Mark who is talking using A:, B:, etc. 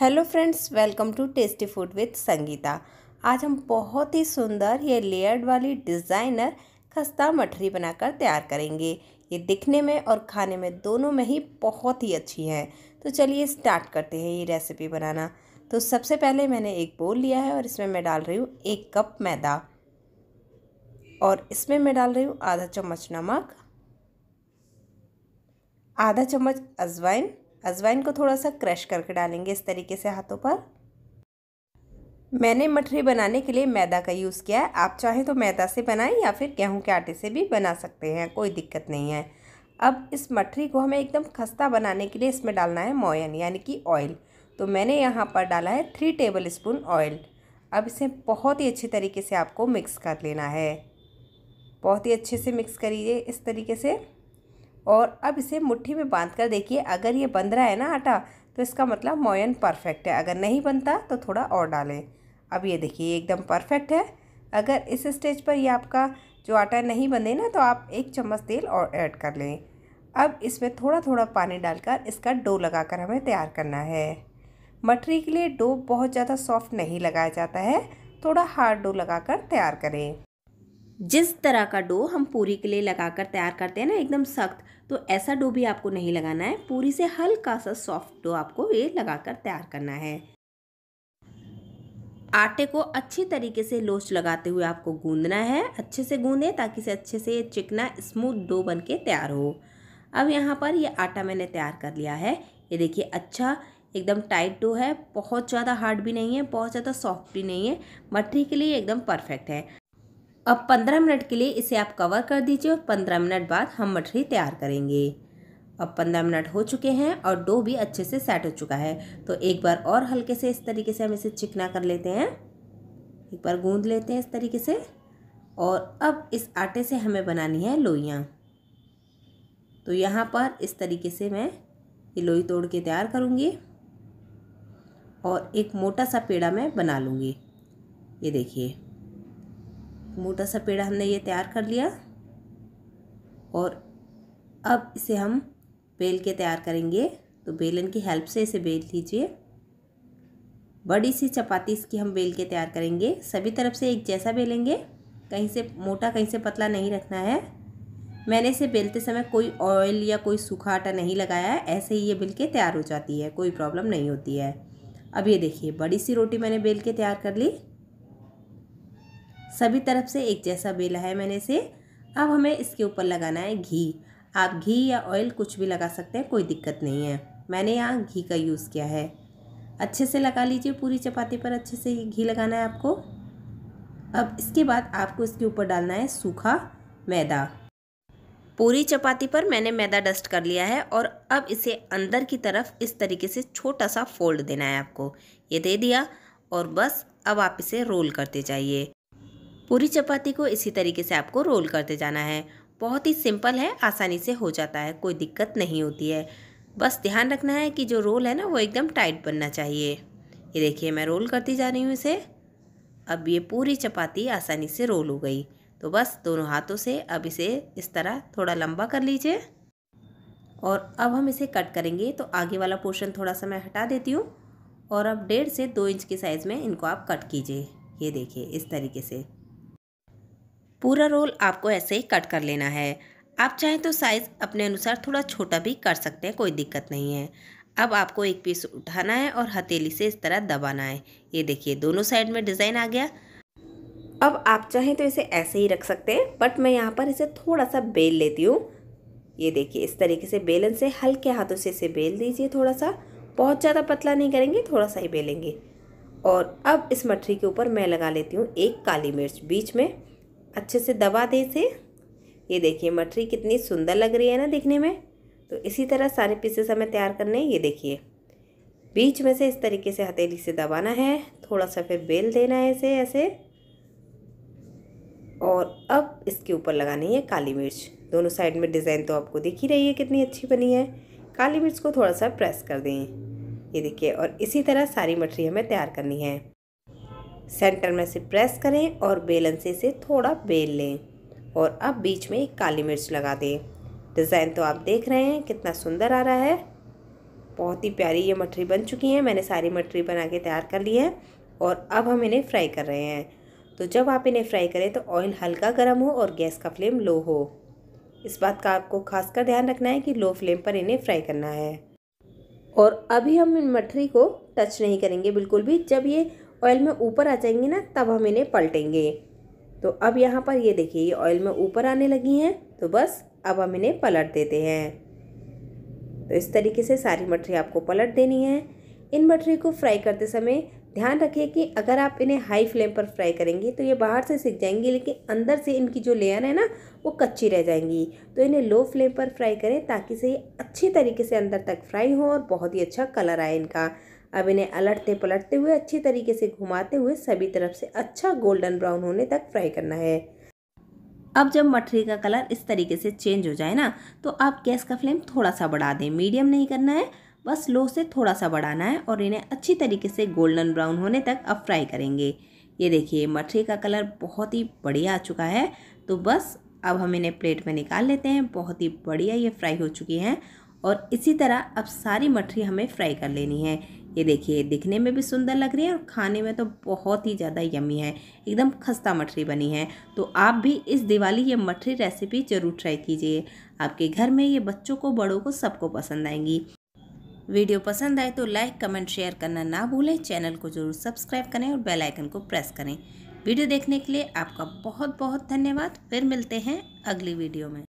A: hello friends welcome to tasty food with Sangeeta आज हम बहुत ही सुंदर ये लेयर्ड वाली डिज़ाइनर खस्ता मठरी बनाकर तैयार करेंगे ये दिखने में और खाने में दोनों में ही बहुत ही अच्छी है तो चलिए स्टार्ट करते हैं ये रेसिपी बनाना तो सबसे पहले मैंने एक बोल लिया है और इसमें मैं डाल रही हूँ एक कप मैदा और इसमें मैं डाल रही हूँ आधा चम्मच नमक आधा चम्मच अजवाइन अजवाइन को थोड़ा सा क्रश करके डालेंगे इस तरीके से हाथों पर मैंने मठरी बनाने के लिए मैदा का यूज़ किया है आप चाहें तो मैदा से बनाएं या फिर गेहूं के आटे से भी बना सकते हैं कोई दिक्कत नहीं है अब इस मठरी को हमें एकदम खस्ता बनाने के लिए इसमें डालना है मोयन यानी कि ऑयल तो मैंने यहाँ पर डाला है थ्री टेबल स्पून ऑयल अब इसे बहुत ही अच्छे तरीके से आपको मिक्स कर लेना है बहुत ही अच्छे से मिक्स करिए इस तरीके से और अब इसे मुट्ठी में बांध कर देखिए अगर ये बन रहा है ना आटा तो इसका मतलब मोयन परफेक्ट है अगर नहीं बनता तो थोड़ा और डालें अब ये देखिए एकदम परफेक्ट है अगर इस स्टेज पर ये आपका जो आटा नहीं बने ना तो आप एक चम्मच तेल और ऐड कर लें अब इसमें थोड़ा थोड़ा पानी डालकर इसका डो लगाकर हमें तैयार करना है मटरी के लिए डो बहुत ज़्यादा सॉफ्ट नहीं लगाया जाता है थोड़ा हार्ड डो लगाकर तैयार करें जिस तरह का डो हम पूरी के लिए लगाकर तैयार करते हैं ना एकदम सख्त तो ऐसा डो भी आपको नहीं लगाना है पूरी से हल्का सा सॉफ्ट डो आपको ये लगाकर तैयार करना है आटे को अच्छी तरीके से लोच लगाते हुए आपको गूंदना है अच्छे से गूंदें ताकि से अच्छे से ये चिकना स्मूथ डो बन के तैयार हो अब यहाँ पर ये आटा मैंने तैयार कर लिया है ये देखिए अच्छा एकदम टाइट डो है बहुत ज़्यादा हार्ड भी नहीं है बहुत ज़्यादा सॉफ्ट भी नहीं है मठरी के लिए एकदम परफेक्ट है अब 15 मिनट के लिए इसे आप कवर कर दीजिए और 15 मिनट बाद हम मठरी तैयार करेंगे अब 15 मिनट हो चुके हैं और डो भी अच्छे से सेट हो चुका है तो एक बार और हल्के से इस तरीके से हम इसे चिकना कर लेते हैं एक बार गूंद लेते हैं इस तरीके से और अब इस आटे से हमें बनानी है लोइयाँ तो यहाँ पर इस तरीके से मैं ये लोई तोड़ के तैयार करूँगी और एक मोटा सा पेड़ा मैं बना लूँगी ये देखिए मोटा सा पेड़ा हमने ये तैयार कर लिया और अब इसे हम बेल के तैयार करेंगे तो बेलन की हेल्प से इसे बेल लीजिए बड़ी सी चपाती इसकी हम बेल के तैयार करेंगे सभी तरफ से एक जैसा बेलेंगे कहीं से मोटा कहीं से पतला नहीं रखना है मैंने इसे बेलते समय कोई ऑयल या कोई सूखा आटा नहीं लगाया है ऐसे ही ये बिल के तैयार हो जाती है कोई प्रॉब्लम नहीं होती है अब ये देखिए बड़ी सी रोटी मैंने बेल के तैयार कर ली सभी तरफ से एक जैसा बेला है मैंने इसे अब हमें इसके ऊपर लगाना है घी आप घी या ऑयल कुछ भी लगा सकते हैं कोई दिक्कत नहीं है मैंने यहाँ घी का यूज़ किया है अच्छे से लगा लीजिए पूरी चपाती पर अच्छे से घी लगाना है आपको अब इसके बाद आपको इसके ऊपर डालना है सूखा मैदा पूरी चपाती पर मैंने मैदा डस्ट कर लिया है और अब इसे अंदर की तरफ इस तरीके से छोटा सा फोल्ड देना है आपको ये दे दिया और बस अब आप इसे रोल करते जाइए पूरी चपाती को इसी तरीके से आपको रोल करते जाना है बहुत ही सिंपल है आसानी से हो जाता है कोई दिक्कत नहीं होती है बस ध्यान रखना है कि जो रोल है ना वो एकदम टाइट बनना चाहिए ये देखिए मैं रोल करती जा रही हूँ इसे अब ये पूरी चपाती आसानी से रोल हो गई तो बस दोनों हाथों से अब इसे इस तरह थोड़ा लंबा कर लीजिए और अब हम इसे कट करेंगे तो आगे वाला पोर्शन थोड़ा सा मैं हटा देती हूँ और अब डेढ़ से दो इंच के साइज़ में इनको आप कट कीजिए ये देखिए इस तरीके से पूरा रोल आपको ऐसे ही कट कर लेना है आप चाहें तो साइज़ अपने अनुसार थोड़ा छोटा भी कर सकते हैं कोई दिक्कत नहीं है अब आपको एक पीस उठाना है और हथेली से इस तरह दबाना है ये देखिए दोनों साइड में डिज़ाइन आ गया अब आप चाहें तो इसे ऐसे ही रख सकते हैं बट मैं यहाँ पर इसे थोड़ा सा बेल लेती हूँ ये देखिए इस तरीके से बेलन से हल्के हाथों से इसे बेल दीजिए थोड़ा सा बहुत ज़्यादा पतला नहीं करेंगे थोड़ा सा ही बेलेंगे और अब इस मठरी के ऊपर मैं लगा लेती हूँ एक काली मिर्च बीच में अच्छे से दबा दें इसे ये देखिए मटरी कितनी सुंदर लग रही है ना दिखने में तो इसी तरह सारे पीसेस हमें तैयार करने हैं ये देखिए बीच में से इस तरीके से हथेली से दबाना है थोड़ा सा फिर बेल देना है इसे ऐसे और अब इसके ऊपर लगानी है काली मिर्च दोनों साइड में डिज़ाइन तो आपको दिख ही रही है कितनी अच्छी बनी है काली मिर्च को थोड़ा सा प्रेस कर दें ये देखिए और इसी तरह सारी मटरी हमें तैयार करनी है सेंटर में से प्रेस करें और बेलन से इसे थोड़ा बेल लें और अब बीच में एक काली मिर्च लगा दें डिज़ाइन तो आप देख रहे हैं कितना सुंदर आ रहा है बहुत ही प्यारी ये मठरी बन चुकी है मैंने सारी मठरी बना के तैयार कर ली है और अब हम इन्हें फ्राई कर रहे हैं तो जब आप इन्हें फ्राई करें तो ऑयल हल्का गर्म हो और गैस का फ्लेम लो हो इस बात का आपको खास कर ध्यान रखना है कि लो फ्लेम पर इन्हें फ्राई करना है और अभी हम इन मठरी को टच नहीं करेंगे बिल्कुल भी जब ये ऑयल में ऊपर आ जाएंगी ना तब हम इन्हें पलटेंगे तो अब यहाँ पर ये देखिए ये ऑयल में ऊपर आने लगी हैं तो बस अब हम इन्हें पलट देते हैं तो इस तरीके से सारी मटरी आपको पलट देनी है इन मटरी को फ्राई करते समय ध्यान रखिए कि अगर आप इन्हें हाई फ्लेम पर फ्राई करेंगे तो ये बाहर से सिक जाएंगी लेकिन अंदर से इनकी जो लेयर है ना वो कच्ची रह जाएंगी तो इन्हें लो फ्लेम पर फ्राई करें ताकि से ये अच्छी तरीके से अंदर तक फ्राई हो और बहुत ही अच्छा कलर आए इनका अब इन्हें अलटते पलटते हुए अच्छी तरीके से घुमाते हुए सभी तरफ से अच्छा गोल्डन ब्राउन होने तक फ्राई करना है अब जब मठरी का कलर इस तरीके से चेंज हो जाए ना तो आप गैस का फ्लेम थोड़ा सा बढ़ा दें मीडियम नहीं करना है बस लो से थोड़ा सा बढ़ाना है और इन्हें अच्छी तरीके से गोल्डन ब्राउन होने तक अब फ्राई करेंगे ये देखिए मठरी का कलर बहुत ही बढ़िया आ चुका है तो बस अब हम इन्हें प्लेट में निकाल लेते हैं बहुत ही बढ़िया ये फ्राई हो चुकी हैं और इसी तरह अब सारी मठरी हमें फ्राई कर लेनी है ये देखिए दिखने में भी सुंदर लग रही है और खाने में तो बहुत ही ज़्यादा यमी है एकदम खस्ता मठरी बनी है तो आप भी इस दिवाली ये मठरी रेसिपी ज़रूर ट्राई कीजिए आपके घर में ये बच्चों को बड़ों को सबको पसंद आएंगी वीडियो पसंद आए तो लाइक कमेंट शेयर करना ना भूलें चैनल को ज़रूर सब्सक्राइब करें और बेल आइकन को प्रेस करें वीडियो देखने के लिए आपका बहुत बहुत धन्यवाद फिर मिलते हैं अगली वीडियो में